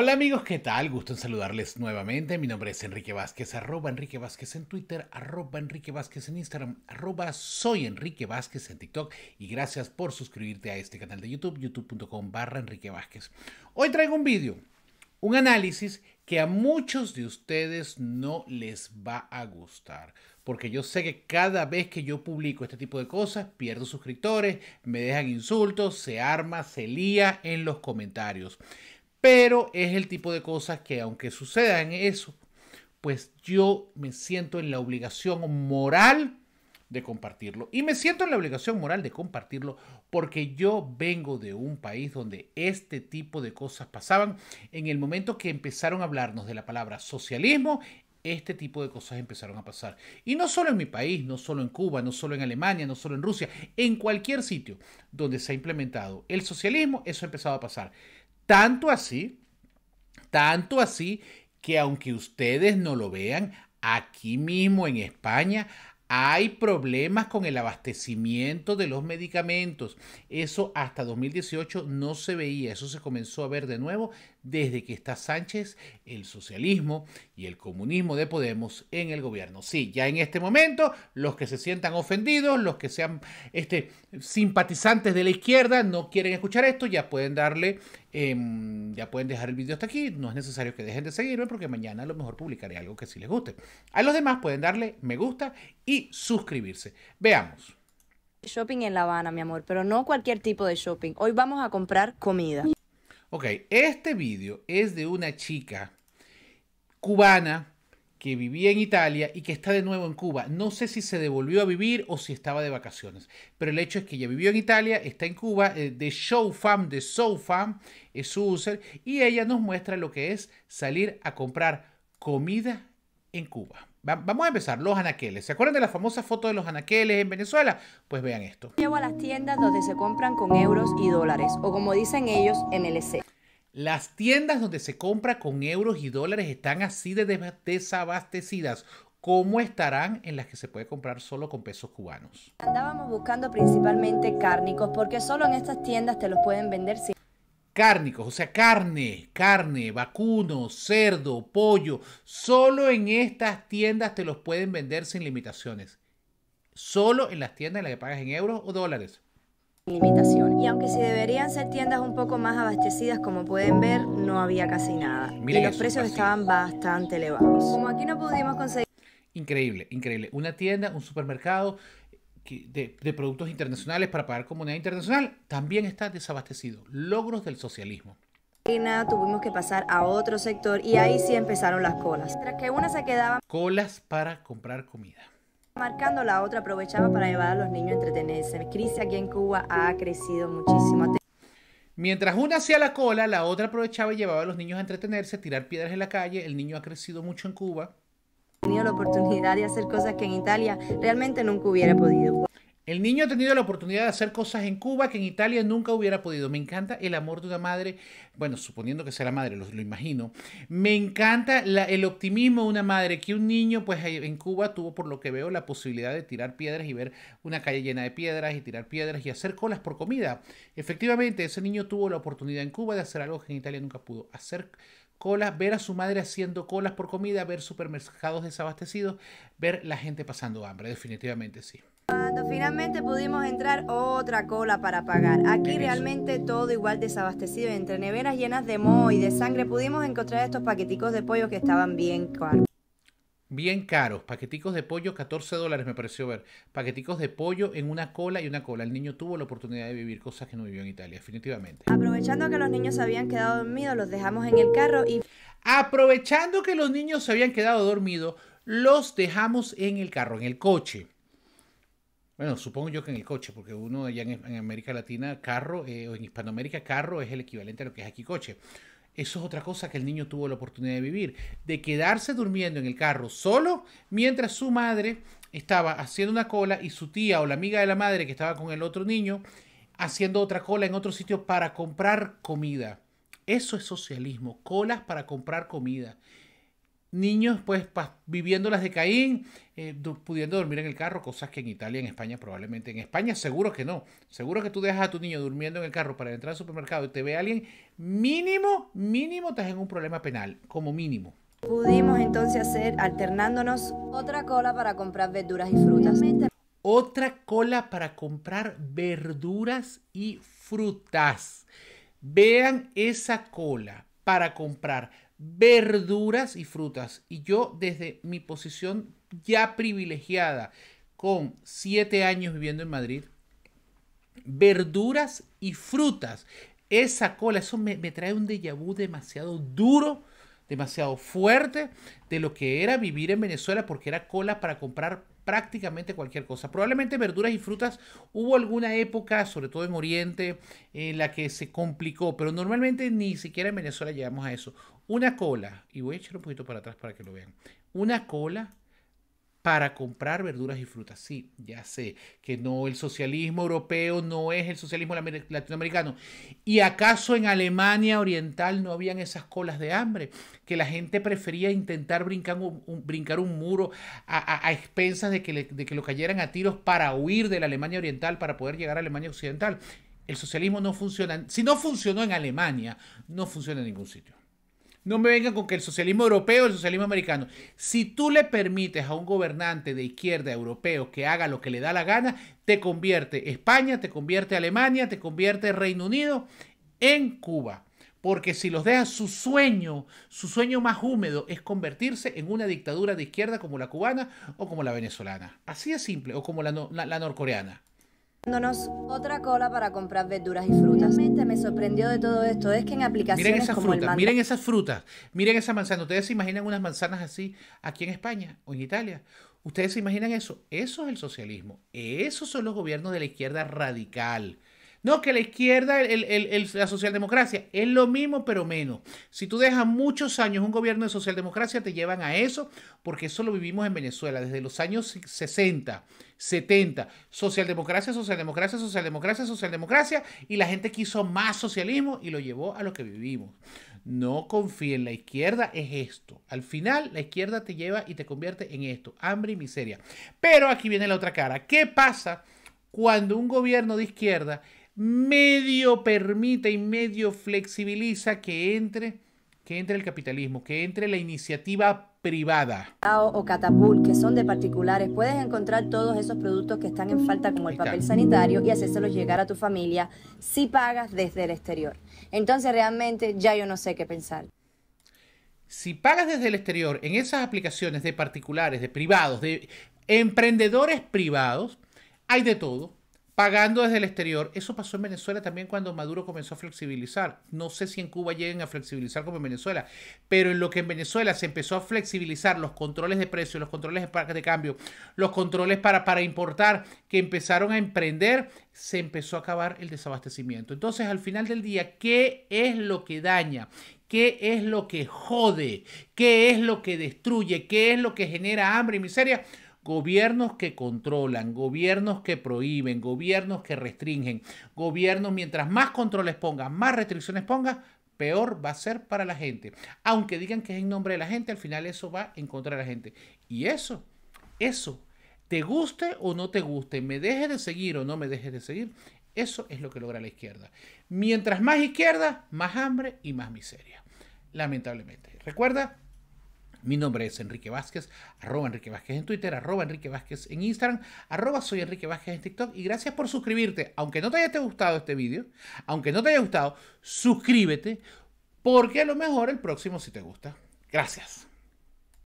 Hola amigos, ¿qué tal? Gusto en saludarles nuevamente. Mi nombre es Enrique Vázquez, arroba Enrique Vázquez en Twitter, arroba Enrique Vázquez en Instagram, arroba soy Enrique Vázquez en TikTok y gracias por suscribirte a este canal de YouTube, youtube.com barra Enrique Vázquez. Hoy traigo un vídeo, un análisis que a muchos de ustedes no les va a gustar, porque yo sé que cada vez que yo publico este tipo de cosas, pierdo suscriptores, me dejan insultos, se arma, se lía en los comentarios. Pero es el tipo de cosas que aunque sucedan eso, pues yo me siento en la obligación moral de compartirlo. Y me siento en la obligación moral de compartirlo porque yo vengo de un país donde este tipo de cosas pasaban. En el momento que empezaron a hablarnos de la palabra socialismo, este tipo de cosas empezaron a pasar. Y no solo en mi país, no solo en Cuba, no solo en Alemania, no solo en Rusia, en cualquier sitio donde se ha implementado el socialismo, eso ha empezado a pasar. Tanto así, tanto así que aunque ustedes no lo vean, aquí mismo en España hay problemas con el abastecimiento de los medicamentos. Eso hasta 2018 no se veía, eso se comenzó a ver de nuevo desde que está Sánchez, el socialismo y el comunismo de Podemos en el gobierno. Sí, ya en este momento los que se sientan ofendidos, los que sean este, simpatizantes de la izquierda, no quieren escuchar esto, ya pueden darle, em, ya pueden dejar el video hasta aquí. No es necesario que dejen de seguirme porque mañana a lo mejor publicaré algo que sí les guste. A los demás pueden darle me gusta y suscribirse. Veamos. Shopping en La Habana, mi amor, pero no cualquier tipo de shopping. Hoy vamos a comprar comida. Ok, este vídeo es de una chica cubana que vivía en Italia y que está de nuevo en Cuba. No sé si se devolvió a vivir o si estaba de vacaciones, pero el hecho es que ella vivió en Italia, está en Cuba, eh, de Showfam, de sofam es su user, y ella nos muestra lo que es salir a comprar comida en Cuba vamos a empezar, los anaqueles. ¿Se acuerdan de la famosa foto de los anaqueles en Venezuela? Pues vean esto. Llevo a las tiendas donde se compran con euros y dólares, o como dicen ellos, MLC. Las tiendas donde se compra con euros y dólares están así de desabastecidas. ¿Cómo estarán en las que se puede comprar solo con pesos cubanos? Andábamos buscando principalmente cárnicos porque solo en estas tiendas te los pueden vender cárnicos, o sea, carne, carne, vacuno, cerdo, pollo. Solo en estas tiendas te los pueden vender sin limitaciones. Solo en las tiendas en las que pagas en euros o dólares. Limitación. Y aunque si deberían ser tiendas un poco más abastecidas, como pueden ver, no había casi nada. y los precios estaban bastante elevados. Como aquí no pudimos conseguir... Increíble, increíble. Una tienda, un supermercado, de, productos internacionales para pagar comunidad internacional también está desabastecido. Logros del socialismo. Tuvimos que pasar a otro sector y ahí sí empezaron las colas. Mientras que una se quedaba. Colas para comprar comida. Marcando la otra aprovechaba para llevar a los niños a entretenerse. La crisis aquí en Cuba ha crecido muchísimo. Mientras una hacía la cola, la otra aprovechaba y llevaba a los niños a entretenerse, tirar piedras en la calle. El niño ha crecido mucho en Cuba. He tenido la oportunidad de hacer cosas que en Italia realmente nunca hubiera podido. El niño ha tenido la oportunidad de hacer cosas en Cuba que en Italia nunca hubiera podido. Me encanta el amor de una madre, bueno, suponiendo que sea la madre, lo, imagino. Me encanta el optimismo de una madre, que un niño, pues en Cuba tuvo, por lo que veo, la posibilidad de tirar piedras y ver una calle llena de piedras y tirar piedras y hacer colas por comida. Efectivamente, ese niño tuvo la oportunidad en Cuba de hacer algo que en Italia nunca pudo hacer colas, ver a su madre haciendo colas por comida, ver supermercados desabastecidos, ver la gente pasando hambre, definitivamente sí. Cuando finalmente pudimos entrar, otra cola para pagar. Aquí realmente todo igual desabastecido, entre neveras llenas de moho y de sangre, pudimos encontrar estos paqueticos de pollo que estaban bien caros bien caros. Paqueticos de pollo, 14 dólares me pareció ver. Paqueticos de pollo en una cola y una cola. El niño tuvo la oportunidad de vivir cosas que no vivió en Italia, definitivamente. Aprovechando que los niños se habían quedado dormidos, los dejamos en el carro y... Aprovechando que los niños se habían quedado dormidos, los dejamos en el carro, en el coche. Bueno, supongo yo que en el coche, porque uno allá en, América Latina, carro, eh, o en Hispanoamérica, carro es el equivalente a lo que es aquí coche. Eso es otra cosa que el niño tuvo la oportunidad de vivir, de quedarse durmiendo en el carro solo mientras su madre estaba haciendo una cola y su tía o la amiga de la madre que estaba con el otro niño haciendo otra cola en otro sitio para comprar comida. Eso es socialismo, colas para comprar comida niños pues viviendo las de Caín, eh, pudiendo dormir en el carro, cosas que en Italia, en España probablemente, en España seguro que no, seguro que tú dejas a tu niño durmiendo en el carro para entrar al supermercado y te ve alguien, mínimo, mínimo estás en un problema penal, como mínimo. Pudimos entonces hacer, alternándonos, otra cola para comprar verduras y frutas. Otra cola para comprar verduras y frutas. Vean esa cola para comprar verduras y frutas. Y yo desde mi posición ya privilegiada, con siete años viviendo en Madrid, verduras y frutas. Esa cola, eso me, me trae un déjà vu demasiado duro, demasiado fuerte de lo que era vivir en Venezuela, porque era cola para comprar prácticamente cualquier cosa. Probablemente verduras y frutas hubo alguna época, sobre todo en Oriente, en la que se complicó, pero normalmente ni siquiera en Venezuela llegamos a eso. Una cola, y voy a echar un poquito para atrás para que lo vean. Una cola para comprar verduras y frutas. Sí, ya sé que no, el socialismo europeo no es el socialismo latinoamericano. ¿Y acaso en Alemania Oriental no habían esas colas de hambre? Que la gente prefería intentar brincar un, muro a, expensas de que, de que lo cayeran a tiros para huir de la Alemania Oriental, para poder llegar a Alemania Occidental. El socialismo no funciona. Si no funcionó en Alemania, no funciona en ningún sitio. No me vengan con que el socialismo europeo, el socialismo americano. Si tú le permites a un gobernante de izquierda europeo que haga lo que le da la gana, te convierte España, te convierte Alemania, te convierte Reino Unido en Cuba. Porque si los dejas, su sueño, su sueño más húmedo es convertirse en una dictadura de izquierda como la cubana o como la venezolana. Así de simple, o como la norcoreana otra cola para comprar verduras y frutas. Realmente me sorprendió de todo esto es que en aplicaciones miren esas como frutas, miren esas frutas, miren esa manzana. Ustedes se imaginan unas manzanas así aquí en España o en Italia. Ustedes se imaginan eso. Eso es el socialismo. Esos son los gobiernos de la izquierda radical. No, que la izquierda, la socialdemocracia, es lo mismo pero menos. Si tú dejas muchos años un gobierno de socialdemocracia, te llevan a eso, porque eso lo vivimos en Venezuela desde los años 60, 70. Socialdemocracia, socialdemocracia, socialdemocracia, socialdemocracia, y la gente quiso más socialismo y lo llevó a lo que vivimos. No confíen, la izquierda es esto. Al final, la izquierda te lleva y te convierte en esto, hambre y miseria. Pero aquí viene la otra cara. ¿Qué pasa cuando un gobierno de izquierda medio permite y medio flexibiliza que entre, que entre el capitalismo, que entre la iniciativa privada. O Catapult, que son de particulares, puedes encontrar todos esos productos que están en falta, como el papel sanitario, y hacérselos llegar a tu familia si pagas desde el exterior. Entonces realmente ya yo no sé qué pensar. Si pagas desde el exterior en esas aplicaciones de particulares, de privados, de emprendedores privados, hay de todo pagando desde el exterior. Eso pasó en Venezuela también cuando Maduro comenzó a flexibilizar. No sé si en Cuba lleguen a flexibilizar como en Venezuela, pero en lo que en Venezuela se empezó a flexibilizar los controles de precios, los controles de, de cambio, los controles para, para importar, que empezaron a emprender, se empezó a acabar el desabastecimiento. Entonces, al final del día, ¿qué es lo que daña? ¿Qué es lo que jode? ¿Qué es lo que destruye? ¿Qué es lo que genera hambre y miseria? Gobiernos que controlan, gobiernos que prohíben, gobiernos que restringen, gobiernos mientras más controles pongan, más restricciones pongan, peor va a ser para la gente. Aunque digan que es en nombre de la gente, al final eso va en contra de la gente. Y eso, eso, te guste o no te guste, me dejes de seguir o no me dejes de seguir, eso es lo que logra la izquierda. Mientras más izquierda, más hambre y más miseria. Lamentablemente. Recuerda, mi nombre es Enrique Vázquez, arroba Enrique Vázquez en Twitter, arroba Enrique Vázquez en Instagram, arroba soy Enrique Vázquez en TikTok y gracias por suscribirte. Aunque no te haya gustado este vídeo, aunque no te haya gustado, suscríbete porque a lo mejor el próximo sí te gusta. Gracias.